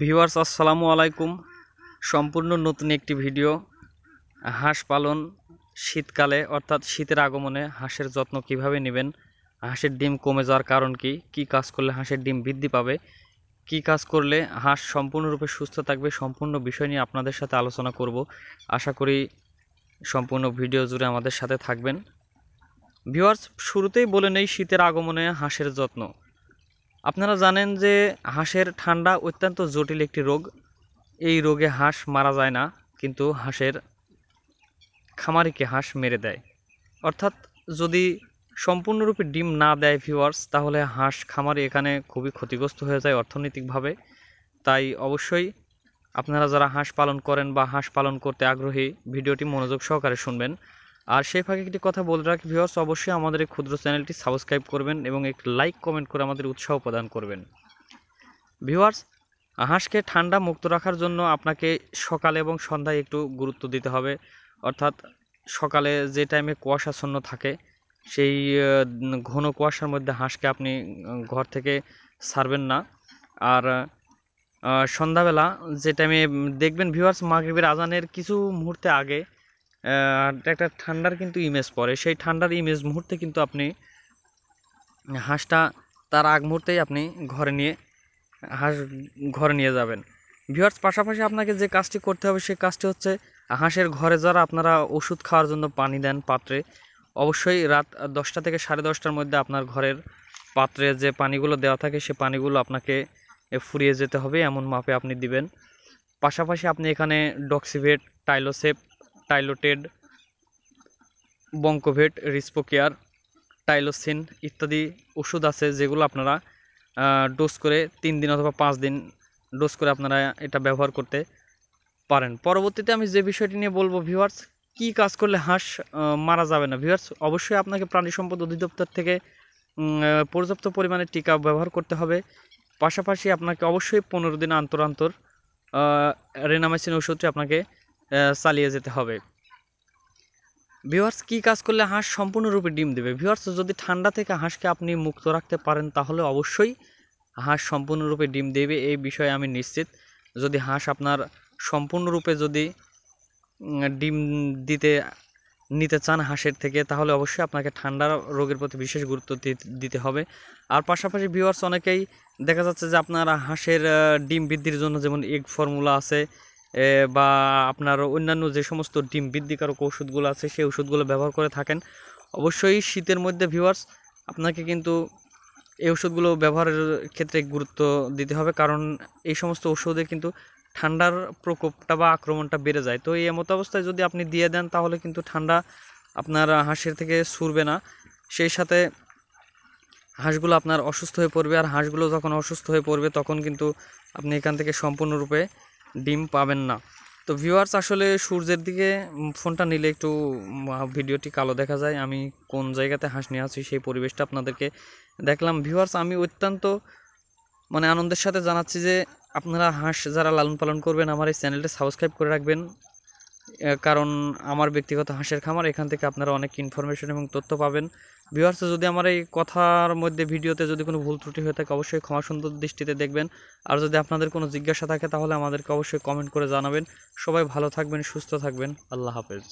viewers আসসালামু আলাইকুম সম্পূর্ণ নতুন একটি ভিডিও হাঁস পালন শীতকালে অর্থাৎ শীতের আগমনে হাঁসের যত্ন কিভাবে নেবেন হাঁসের ডিম কমে যাওয়ার কারণ কি কি কাজ করলে হাঁসের ডিম বৃদ্ধি পাবে কি কাজ করলে হাঁস সম্পূর্ণরূপে সুস্থ থাকবে সম্পূর্ণ বিষয় নিয়ে আপনাদের সাথে আলোচনা করব আশা করি সম্পূর্ণ ভিডিও জুড়ে আমাদের সাথে থাকবেন ভিউয়ার্স শুরুতেই বলে নেই শীতের আগমনে হাঁসের যত্ন আপনারা জানেন যে হাঁসের ঠান্ডা অত্যন্ত জটিল একটি রোগ এই রোগে হাঁস মারা যায় না কিন্তু হাঁসের খামারিকে হাঁস মেরে দেয় অর্থাৎ যদি সম্পূর্ণরূপে ডিম না দেয় ভিউয়ার্স তাহলে হাঁস খামারি এখানে খুবই ক্ষতিগ্রস্ত হয়ে যায় অর্থনৈতিকভাবে তাই অবশ্যই আপনারা যারা হাঁস পালন করেন বা হাঁস পালন করতে আগ্রহী ভিডিওটি মনোযোগ সহকারে শুনবেন আর সেই ফাঁকে একটি কথা বলে রাখি ভিউয়ার্স অবশ্যই আমাদের এই ক্ষুদ্র চ্যানেলটি সাবস্ক্রাইব করবেন এবং একটি লাইক কমেন্ট করে আমাদের উৎসাহ প্রদান করবেন ভিউয়ার্স হাঁসকে ঠান্ডা মুক্ত রাখার জন্য আপনাকে সকালে এবং সন্ধ্যায় একটু গুরুত্ব দিতে হবে অর্থাৎ সকালে যে টাইমে কুয়াশাচ্ছন্ন থাকে সেই ঘন কুয়াশার মধ্যে হাঁসকে আপনি ঘর থেকে ছাড়বেন না আর সন্ধ্যাবেলা যে টাইমে দেখবেন ভিউয়ার্স মাগরীবের আজানের কিছু মুহূর্তে আগে একটা ঠান্ডার কিন্তু ইমেজ পড়ে সেই ঠান্ডার ইমেজ মুহূর্তে কিন্তু আপনি হাঁসটা তার আগ মুহূর্তেই আপনি ঘরে নিয়ে হাঁস ঘরে নিয়ে যাবেন ভিওয়ার্স পাশাপাশি আপনাকে যে কাজটি করতে হবে সেই কাজটি হচ্ছে হাঁসের ঘরে যারা আপনারা ওষুধ খাওয়ার জন্য পানি দেন পাত্রে অবশ্যই রাত দশটা থেকে সাড়ে দশটার মধ্যে আপনার ঘরের পাত্রে যে পানিগুলো দেওয়া থাকে সে পানিগুলো আপনাকে ফুরিয়ে যেতে হবে এমন মাপে আপনি দিবেন পাশাপাশি আপনি এখানে ডক্সিভেট টাইলোসেপ টাইলোটেড বঙ্কোভেট রিস্পোকেয়ার টাইলোসিন ইত্যাদি ওষুধ আছে যেগুলো আপনারা ডোজ করে তিন দিন অথবা পাঁচ দিন ডোজ করে আপনারা এটা ব্যবহার করতে পারেন পরবর্তীতে আমি যে বিষয়টি নিয়ে বলবো ভিউয়ার্স কি কাজ করলে হাঁস মারা যাবে না ভিউয়ার্স অবশ্যই আপনাকে প্রাণী সম্পদ অধিদপ্তর থেকে পর্যাপ্ত পরিমাণে টিকা ব্যবহার করতে হবে পাশাপাশি আপনাকে অবশ্যই পনেরো দিন অন্তর অন্তর রেনামাইসিন ওষুধটি আপনাকে চালিয়ে যেতে হবে ভিওয়ার্স কী কাজ করলে হাঁস সম্পূর্ণরূপে ডিম দেবে ভিওয়ার্স যদি ঠান্ডা থেকে হাঁসকে আপনি মুক্ত রাখতে পারেন তাহলে অবশ্যই হাঁস সম্পূর্ণরূপে ডিম দেবে এই বিষয়ে আমি নিশ্চিত যদি হাঁস আপনার সম্পূর্ণরূপে যদি ডিম দিতে নিতে চান হাঁসের থেকে তাহলে অবশ্যই আপনাকে ঠান্ডা রোগের প্রতি বিশেষ গুরুত্ব দিতে হবে আর পাশাপাশি ভিওয়ার্স অনেকেই দেখা যাচ্ছে যে আপনারা হাঁসের ডিম বৃদ্ধির জন্য যেমন এগ ফর্মুলা আছে বা আপনার অন্যান্য যে সমস্ত ডিম বৃদ্ধিকারক ওষুধগুলো আছে সেই ওষুধগুলো ব্যবহার করে থাকেন অবশ্যই শীতের মধ্যে ভিউয়ার্স আপনাকে কিন্তু এই ওষুধগুলো ব্যবহারের ক্ষেত্রে গুরুত্ব দিতে হবে কারণ এই সমস্ত ওষুধে কিন্তু ঠান্ডার প্রকোপটা বা আক্রমণটা বেড়ে যায় তো এই মতো অবস্থায় যদি আপনি দিয়ে দেন তাহলে কিন্তু ঠান্ডা আপনার হাঁসের থেকে সুরবে না সেই সাথে হাঁসগুলো আপনার অসুস্থ হয়ে পড়বে আর হাঁসগুলো যখন অসুস্থ হয়ে পড়বে তখন কিন্তু আপনি এখান থেকে সম্পূর্ণরূপে ডিম পাবেন না তো ভিউয়ার্স আসলে সূর্যের দিকে ফোনটা নিলে একটু ভিডিওটি কালো দেখা যায় আমি কোন জায়গাতে হাঁস নিয়ে আছি সেই পরিবেশটা আপনাদেরকে দেখলাম ভিউয়ার্স আমি অত্যন্ত মানে আনন্দের সাথে জানাচ্ছি যে আপনারা হাঁস যারা লালন পালন করবেন আমার এই চ্যানেলটা সাবস্ক্রাইব করে রাখবেন কারণ আমার ব্যক্তিগত হাঁসের খামার এখান থেকে আপনারা অনেক ইনফরমেশন এবং তথ্য পাবেন ভিউয়ার্স যদি আমার এই কথার মধ্যে ভিডিওতে যদি কোনো ভুল ত্রুটি হয়ে থাকে অবশ্যই ক্ষমা সুন্দর দৃষ্টিতে দেখবেন আর যদি আপনাদের কোনো জিজ্ঞাসা থাকে তাহলে আমাদেরকে অবশ্যই কমেন্ট করে জানাবেন সবাই ভালো থাকবেন সুস্থ থাকবেন আল্লাহ হাফেজ